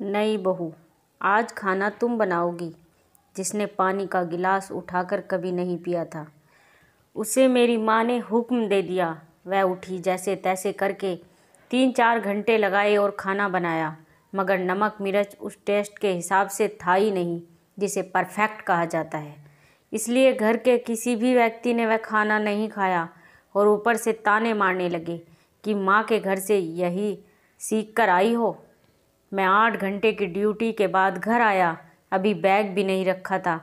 नई बहू आज खाना तुम बनाओगी जिसने पानी का गिलास उठाकर कभी नहीं पिया था उसे मेरी माँ ने हुक्म दे दिया वह उठी जैसे तैसे करके तीन चार घंटे लगाए और खाना बनाया मगर नमक मिर्च उस टेस्ट के हिसाब से था ही नहीं जिसे परफेक्ट कहा जाता है इसलिए घर के किसी भी व्यक्ति ने वह खाना नहीं खाया और ऊपर से ताने मारने लगे कि माँ के घर से यही सीख कर आई हो मैं आठ घंटे की ड्यूटी के बाद घर आया अभी बैग भी नहीं रखा था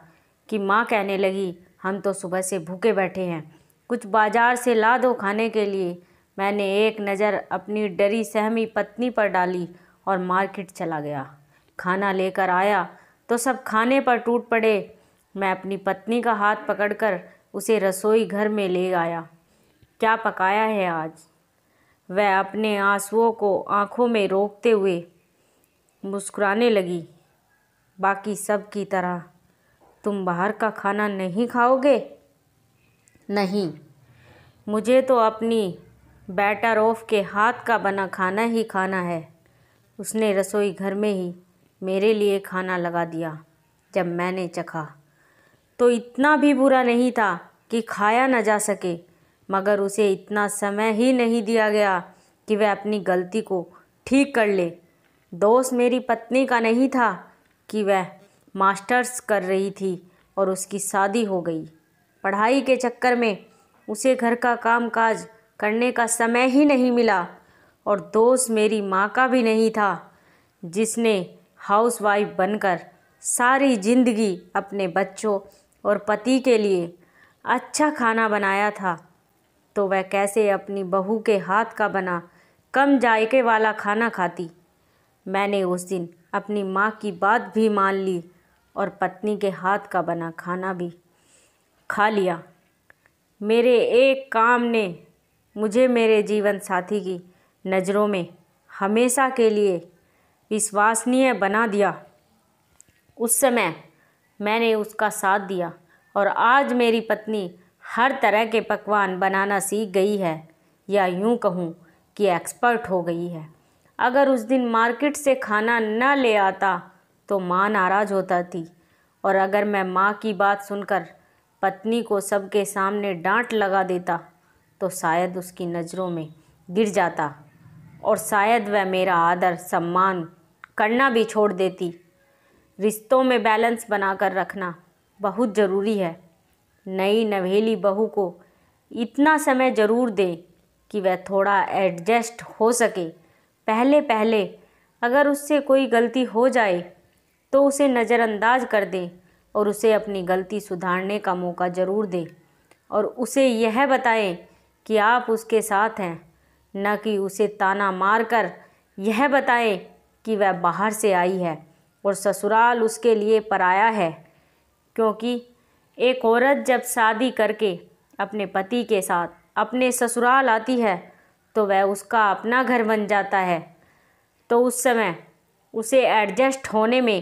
कि माँ कहने लगी हम तो सुबह से भूखे बैठे हैं कुछ बाज़ार से ला दो खाने के लिए मैंने एक नज़र अपनी डरी सहमी पत्नी पर डाली और मार्केट चला गया खाना लेकर आया तो सब खाने पर टूट पड़े मैं अपनी पत्नी का हाथ पकड़कर उसे रसोई घर में ले आया क्या पकाया है आज वह अपने आंसुओं को आंखों में रोकते हुए मुस्कुराने लगी बाकी सब की तरह तुम बाहर का खाना नहीं खाओगे नहीं मुझे तो अपनी बैटर ऑफ के हाथ का बना खाना ही खाना है उसने रसोई घर में ही मेरे लिए खाना लगा दिया जब मैंने चखा तो इतना भी बुरा नहीं था कि खाया ना जा सके मगर उसे इतना समय ही नहीं दिया गया कि वह अपनी गलती को ठीक कर ले दोष मेरी पत्नी का नहीं था कि वह मास्टर्स कर रही थी और उसकी शादी हो गई पढ़ाई के चक्कर में उसे घर का काम काज करने का समय ही नहीं मिला और दोष मेरी माँ का भी नहीं था जिसने हाउसवाइफ बनकर सारी ज़िंदगी अपने बच्चों और पति के लिए अच्छा खाना बनाया था तो वह कैसे अपनी बहू के हाथ का बना कम जायके वाला खाना खाती मैंने उस दिन अपनी माँ की बात भी मान ली और पत्नी के हाथ का बना खाना भी खा लिया मेरे एक काम ने मुझे मेरे जीवन साथी की नज़रों में हमेशा के लिए विश्वसनीय बना दिया उस समय मैंने उसका साथ दिया और आज मेरी पत्नी हर तरह के पकवान बनाना सीख गई है या यूँ कहूँ कि एक्सपर्ट हो गई है अगर उस दिन मार्केट से खाना न ले आता तो माँ नाराज़ होता थी और अगर मैं माँ की बात सुनकर पत्नी को सबके सामने डांट लगा देता तो शायद उसकी नज़रों में गिर जाता और शायद वह मेरा आदर सम्मान करना भी छोड़ देती रिश्तों में बैलेंस बनाकर रखना बहुत ज़रूरी है नई नवेली बहू को इतना समय ज़रूर दें कि वह थोड़ा एडजस्ट हो सके पहले पहले अगर उससे कोई गलती हो जाए तो उसे नज़रअंदाज कर दें और उसे अपनी गलती सुधारने का मौका ज़रूर दें और उसे यह बताएं कि आप उसके साथ हैं न कि उसे ताना मार कर यह बताएं कि वह बाहर से आई है और ससुराल उसके लिए पराया है क्योंकि एक औरत जब शादी करके अपने पति के साथ अपने ससुराल आती है तो वह उसका अपना घर बन जाता है तो उस समय उसे एडजस्ट होने में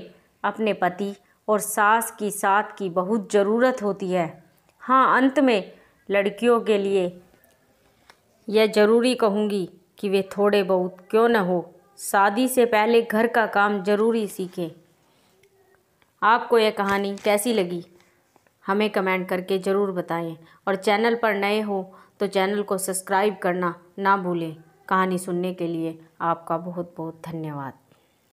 अपने पति और सास की साथ की बहुत ज़रूरत होती है हाँ अंत में लड़कियों के लिए यह ज़रूरी कहूँगी कि वे थोड़े बहुत क्यों न हो शादी से पहले घर का काम ज़रूरी सीखें आपको यह कहानी कैसी लगी हमें कमेंट करके ज़रूर बताएं और चैनल पर नए हो तो चैनल को सब्सक्राइब करना ना भूलें कहानी सुनने के लिए आपका बहुत बहुत धन्यवाद